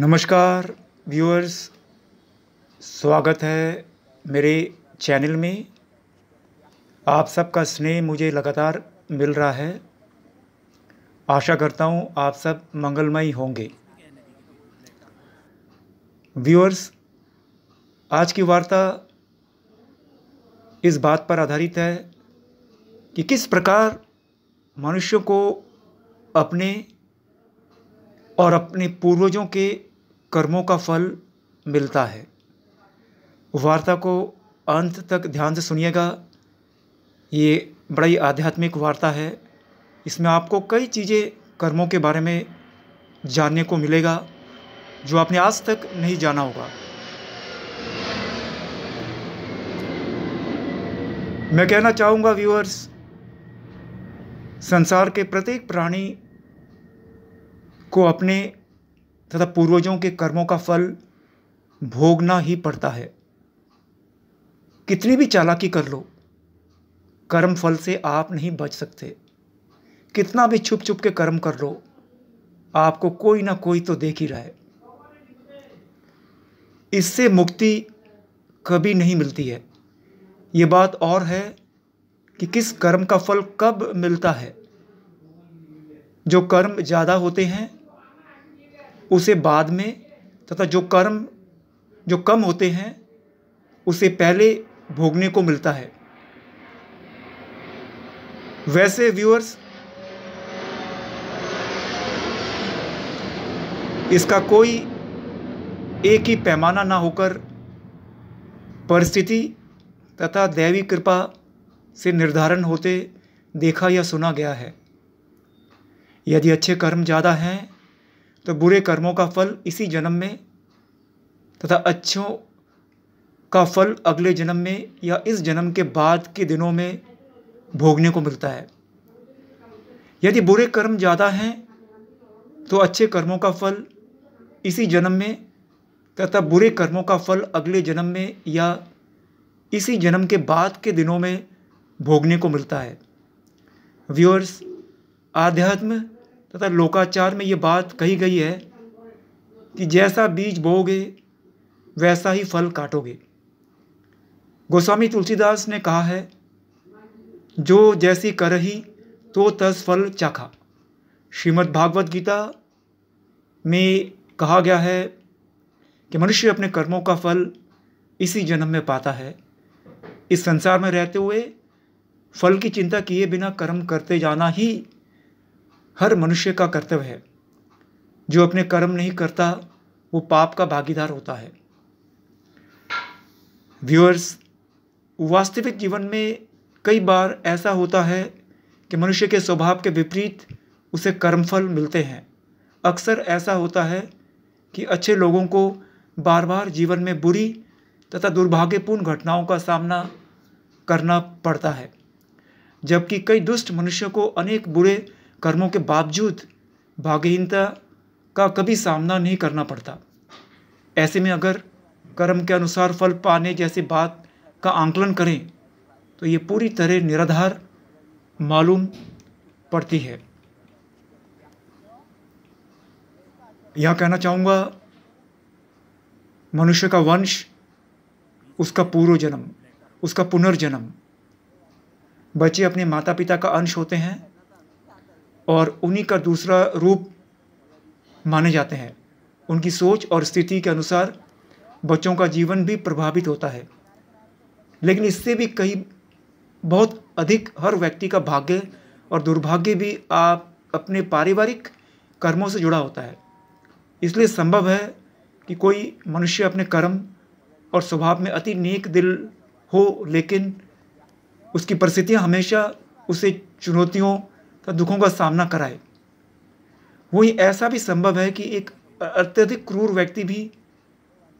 नमस्कार व्यूअर्स स्वागत है मेरे चैनल में आप सबका स्नेह मुझे लगातार मिल रहा है आशा करता हूँ आप सब मंगलमय होंगे व्यूअर्स आज की वार्ता इस बात पर आधारित है कि किस प्रकार मनुष्य को अपने और अपने पूर्वजों के कर्मों का फल मिलता है वार्ता को अंत तक ध्यान से सुनिएगा ये बड़ा ही आध्यात्मिक वार्ता है इसमें आपको कई चीज़ें कर्मों के बारे में जानने को मिलेगा जो आपने आज तक नहीं जाना होगा मैं कहना चाहूँगा व्यूअर्स संसार के प्रत्येक प्राणी को अपने तथा पूर्वजों के कर्मों का फल भोगना ही पड़ता है कितनी भी चालाकी कर लो कर्म फल से आप नहीं बच सकते कितना भी छुप छुप के कर्म कर लो आपको कोई ना कोई तो देख ही रहा है इससे मुक्ति कभी नहीं मिलती है ये बात और है कि किस कर्म का फल कब मिलता है जो कर्म ज़्यादा होते हैं उसे बाद में तथा जो कर्म जो कम होते हैं उसे पहले भोगने को मिलता है वैसे व्यूअर्स इसका कोई एक ही पैमाना ना होकर परिस्थिति तथा दैवी कृपा से निर्धारण होते देखा या सुना गया है यदि अच्छे कर्म ज़्यादा हैं तो बुरे कर्मों का फल इसी जन्म में तथा अच्छों का फल अगले जन्म में या इस जन्म के बाद के दिनों में भोगने को मिलता है यदि बुरे कर्म ज़्यादा हैं तो अच्छे कर्मों का फल इसी जन्म में तथा बुरे कर्मों का फल अगले जन्म में या इसी जन्म के बाद के दिनों में भोगने को मिलता है व्यूअर्स आध्यात्म तथा लोकाचार में ये बात कही गई है कि जैसा बीज बोगे वैसा ही फल काटोगे गोस्वामी तुलसीदास ने कहा है जो जैसी करही तो तस फल चाखा श्रीमद् भागवत गीता में कहा गया है कि मनुष्य अपने कर्मों का फल इसी जन्म में पाता है इस संसार में रहते हुए फल की चिंता किए बिना कर्म करते जाना ही हर मनुष्य का कर्तव्य है जो अपने कर्म नहीं करता वो पाप का भागीदार होता है व्यूअर्स वास्तविक जीवन में कई बार ऐसा होता है कि मनुष्य के स्वभाव के विपरीत उसे कर्मफल मिलते हैं अक्सर ऐसा होता है कि अच्छे लोगों को बार बार जीवन में बुरी तथा दुर्भाग्यपूर्ण घटनाओं का सामना करना पड़ता है जबकि कई दुष्ट मनुष्यों को अनेक बुरे कर्मों के बावजूद भागहीनता का कभी सामना नहीं करना पड़ता ऐसे में अगर कर्म के अनुसार फल पाने जैसी बात का आंकलन करें तो ये पूरी तरह निराधार मालूम पड़ती है यह कहना चाहूँगा मनुष्य का वंश उसका पूर्व जन्म उसका पुनर्जन्म बच्चे अपने माता पिता का अंश होते हैं और उन्हीं का दूसरा रूप माने जाते हैं उनकी सोच और स्थिति के अनुसार बच्चों का जीवन भी प्रभावित होता है लेकिन इससे भी कहीं बहुत अधिक हर व्यक्ति का भाग्य और दुर्भाग्य भी आप अपने पारिवारिक कर्मों से जुड़ा होता है इसलिए संभव है कि कोई मनुष्य अपने कर्म और स्वभाव में अति नेक दिल हो लेकिन उसकी परिस्थितियाँ हमेशा उसे चुनौतियों का दुखों का सामना कराए वहीं ऐसा भी संभव है कि एक अत्यधिक क्रूर व्यक्ति भी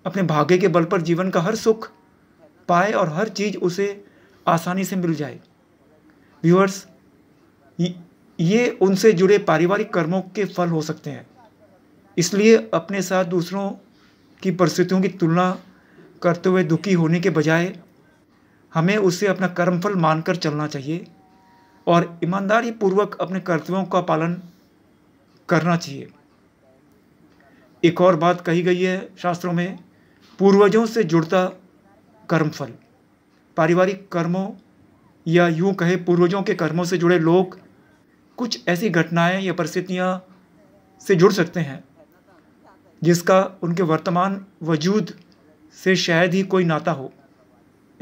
अपने भाग्य के बल पर जीवन का हर सुख पाए और हर चीज़ उसे आसानी से मिल जाए व्यूअर्स ये उनसे जुड़े पारिवारिक कर्मों के फल हो सकते हैं इसलिए अपने साथ दूसरों की परिस्थितियों की तुलना करते हुए दुखी होने के बजाय हमें उसे अपना कर्मफल मानकर चलना चाहिए और ईमानदारी पूर्वक अपने कर्तव्यों का पालन करना चाहिए एक और बात कही गई है शास्त्रों में पूर्वजों से जुड़ता कर्मफल पारिवारिक कर्मों या यूं कहे पूर्वजों के कर्मों से जुड़े लोग कुछ ऐसी घटनाएं या परिस्थितियां से जुड़ सकते हैं जिसका उनके वर्तमान वजूद से शायद ही कोई नाता हो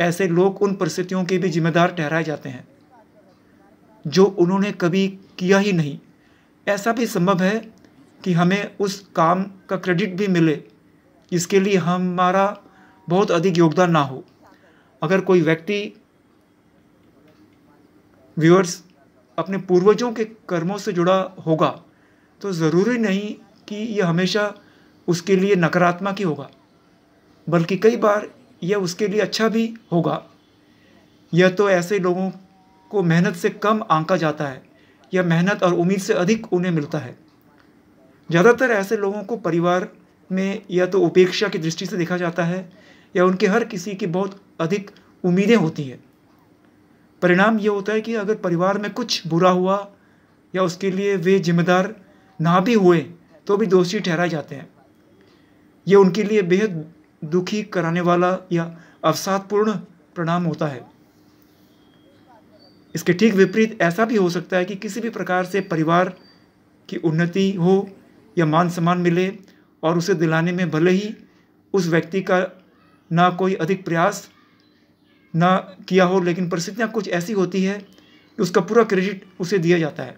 ऐसे लोग उन परिस्थितियों के भी जिम्मेदार ठहराए जाते हैं जो उन्होंने कभी किया ही नहीं ऐसा भी संभव है कि हमें उस काम का क्रेडिट भी मिले इसके लिए हमारा बहुत अधिक योगदान ना हो अगर कोई व्यक्ति व्यूअर्स अपने पूर्वजों के कर्मों से जुड़ा होगा तो ज़रूरी नहीं कि यह हमेशा उसके लिए नकारात्मक ही होगा बल्कि कई बार यह उसके लिए अच्छा भी होगा यह तो ऐसे लोगों को मेहनत से कम आंका जाता है या मेहनत और उम्मीद से अधिक उन्हें मिलता है ज़्यादातर ऐसे लोगों को परिवार में या तो उपेक्षा की दृष्टि से देखा जाता है या उनके हर किसी की बहुत अधिक उम्मीदें होती हैं परिणाम ये होता है कि अगर परिवार में कुछ बुरा हुआ या उसके लिए वे जिम्मेदार ना भी हुए तो भी दोषी ठहराए जाते हैं ये उनके लिए बेहद दुखी कराने वाला या अवसादपूर्ण परिणाम होता है इसके ठीक विपरीत ऐसा भी हो सकता है कि किसी भी प्रकार से परिवार की उन्नति हो या मान सम्मान मिले और उसे दिलाने में भले ही उस व्यक्ति का ना कोई अधिक प्रयास ना किया हो लेकिन परिस्थितियाँ कुछ ऐसी होती है कि उसका पूरा क्रेडिट उसे दिया जाता है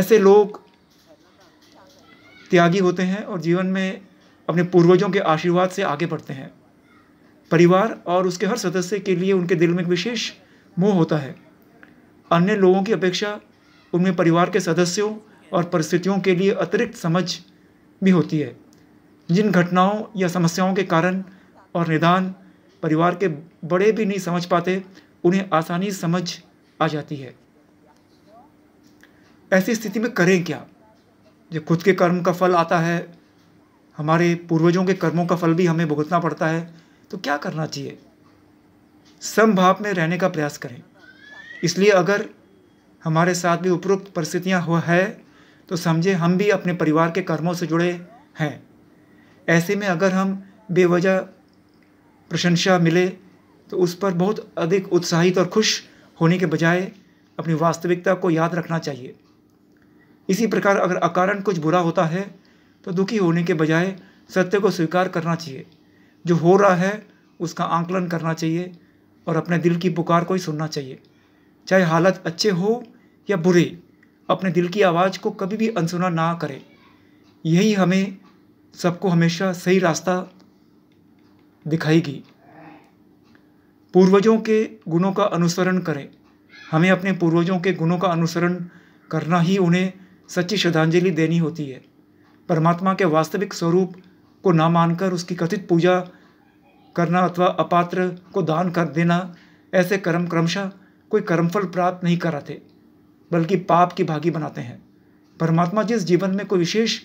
ऐसे लोग त्यागी होते हैं और जीवन में अपने पूर्वजों के आशीर्वाद से आगे बढ़ते हैं परिवार और उसके हर सदस्य के लिए उनके दिल में एक विशेष मोह होता है अन्य लोगों की अपेक्षा उनमें परिवार के सदस्यों और परिस्थितियों के लिए अतिरिक्त समझ भी होती है जिन घटनाओं या समस्याओं के कारण और निदान परिवार के बड़े भी नहीं समझ पाते उन्हें आसानी समझ आ जाती है ऐसी स्थिति में करें क्या जब खुद के कर्म का फल आता है हमारे पूर्वजों के कर्मों का फल भी हमें भुगतना पड़ता है तो क्या करना चाहिए समभाव में रहने का प्रयास करें इसलिए अगर हमारे साथ भी उपरोक्त परिस्थितियाँ हुआ है तो समझे हम भी अपने परिवार के कर्मों से जुड़े हैं ऐसे में अगर हम बेवजह प्रशंसा मिले तो उस पर बहुत अधिक उत्साहित और खुश होने के बजाय अपनी वास्तविकता को याद रखना चाहिए इसी प्रकार अगर अकारण कुछ बुरा होता है तो दुखी होने के बजाय सत्य को स्वीकार करना चाहिए जो हो रहा है उसका आंकलन करना चाहिए और अपने दिल की पुकार को ही सुनना चाहिए चाहे हालत अच्छे हो या बुरे अपने दिल की आवाज़ को कभी भी अनसुना ना करें यही हमें सबको हमेशा सही रास्ता दिखाएगी पूर्वजों के गुणों का अनुसरण करें हमें अपने पूर्वजों के गुणों का अनुसरण करना ही उन्हें सच्ची श्रद्धांजलि देनी होती है परमात्मा के वास्तविक स्वरूप को ना मानकर उसकी कथित पूजा करना अथवा अपात्र को दान कर देना ऐसे कर्म क्रमशः कोई कर्मफल प्राप्त नहीं कराते बल्कि पाप की भागी बनाते हैं परमात्मा जिस जीवन में कोई विशेष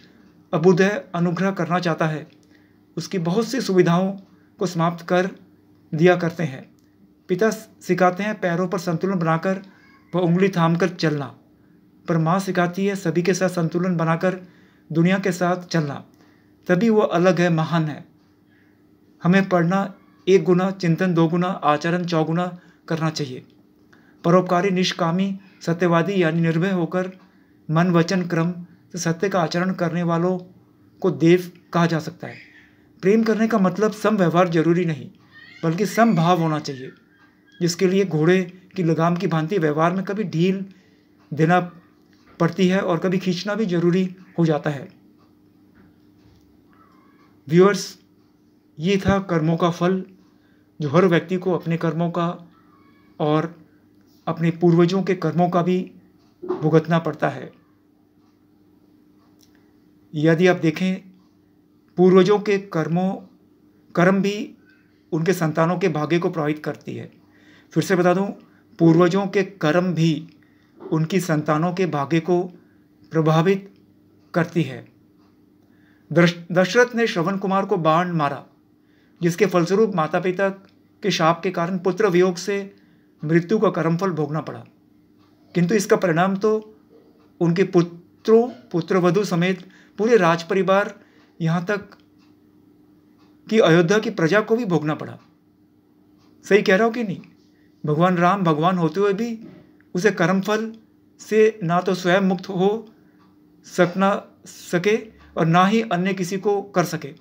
अबुदय अनुग्रह करना चाहता है उसकी बहुत सी सुविधाओं को समाप्त कर दिया करते हैं पिता सिखाते हैं पैरों पर संतुलन बनाकर व उंगली थाम कर चलना पर माँ सिखाती है सभी के साथ संतुलन बनाकर दुनिया के साथ चलना तभी वह अलग है महान है हमें पढ़ना एक गुना चिंतन दो गुना आचरण चौगुना करना चाहिए परोपकारी निष्कामी सत्यवादी यानी निर्भय होकर मन वचन क्रम से सत्य का आचरण करने वालों को देव कहा जा सकता है प्रेम करने का मतलब सम व्यवहार जरूरी नहीं बल्कि सम भाव होना चाहिए जिसके लिए घोड़े की लगाम की भांति व्यवहार में कभी ढील देना पड़ती है और कभी खींचना भी जरूरी हो जाता है व्यूअर्स ये था कर्मों का फल जो हर व्यक्ति को अपने कर्मों का और अपने पूर्वजों के कर्मों का भी भुगतना पड़ता है यदि आप देखें पूर्वजों के कर्मों कर्म भी उनके संतानों के भाग्य को प्रभावित करती है फिर से बता दूं पूर्वजों के कर्म भी उनकी संतानों के भाग्य को प्रभावित करती है दशरथ ने श्रवण कुमार को बाण मारा जिसके फलस्वरूप माता पिता के शाप के कारण पुत्र वियोग से मृत्यु का कर्मफल भोगना पड़ा किंतु इसका परिणाम तो उनके पुत्रों पुत्रवधु समेत पूरे राज परिवार यहाँ तक कि अयोध्या की प्रजा को भी भोगना पड़ा सही कह रहा हूँ कि नहीं भगवान राम भगवान होते हुए भी उसे कर्मफल से ना तो स्वयं मुक्त हो सकना सके और ना ही अन्य किसी को कर सके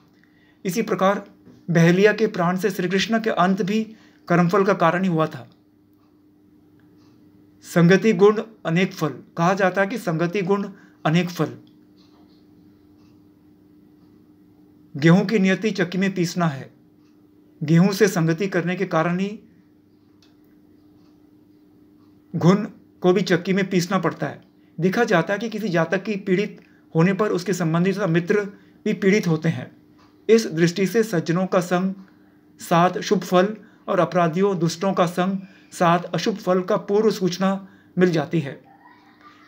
इसी प्रकार बहलिया के प्राण से श्री कृष्ण के अंत भी कर्मफल का कारण ही हुआ था संगति गुण अनेक फल कहा जाता है कि संगति गुण अनेक फल गेहूं की नियति चक्की में पीसना है गेहूं से संगति करने के कारण ही घुन को भी चक्की में पीसना पड़ता है देखा जाता है कि किसी जातक की पीड़ित होने पर उसके संबंधित मित्र भी पीड़ित होते हैं इस दृष्टि से सज्जनों का संग साथ शुभ फल और अपराधियों दुष्टों का संग साथ अशुभ फल का पूर्व सूचना मिल जाती है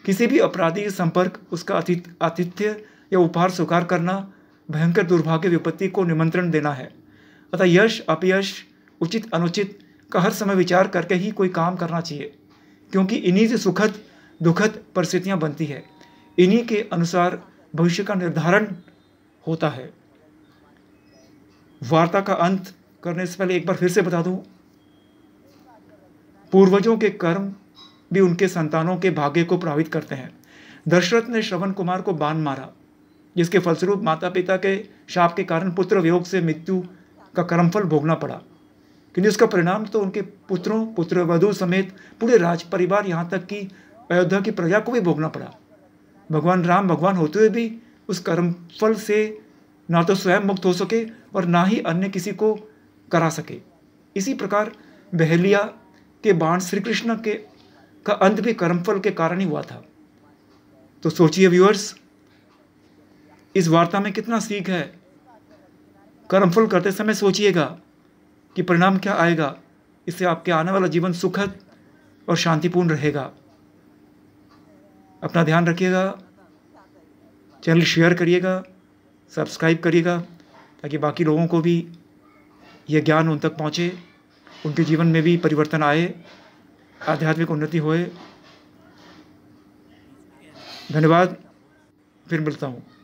किसी भी अपराधी के संपर्क उसका आतिथ्य या उपहार स्वीकार करना भयंकर दुर्भाग्य विपत्ति को निमंत्रण देना है अतः यश अपयश उचित अनुचित का हर समय विचार करके ही कोई काम करना चाहिए क्योंकि इन्हीं से सुखद दुखद परिस्थितियाँ बनती है इन्हीं के अनुसार भविष्य का निर्धारण होता है वार्ता का अंत करने से पहले एक बार फिर से बता दूं पूर्वजों के कर्म भी उनके संतानों के भाग्य को प्रभावित करते हैं दशरथ ने श्रवण कुमार को बांध मारा जिसके फलस्वरूप माता पिता के शाप के कारण पुत्र वियोग से मृत्यु का कर्मफल भोगना पड़ा किंतु इसका परिणाम तो उनके पुत्रों पुत्र वधु समेत पूरे राज परिवार यहाँ तक कि अयोध्या की प्रजा को भी भोगना पड़ा भगवान राम भगवान होते हुए भी उस कर्मफल से ना तो स्वयं मुक्त हो सके और ना ही अन्य किसी को करा सके इसी प्रकार बहलिया के बाण श्री कृष्ण के का अंत भी कर्मफल के कारण ही हुआ था तो सोचिए व्यूअर्स इस वार्ता में कितना सीख है कर्मफल करते समय सोचिएगा कि परिणाम क्या आएगा इससे आपके आने वाला जीवन सुखद और शांतिपूर्ण रहेगा अपना ध्यान रखिएगा चैनल शेयर करिएगा सब्सक्राइब करिएगा ताकि बाकी लोगों को भी यह ज्ञान उन तक पहुँचे उनके जीवन में भी परिवर्तन आए आध्यात्मिक उन्नति होए धन्यवाद फिर मिलता हूँ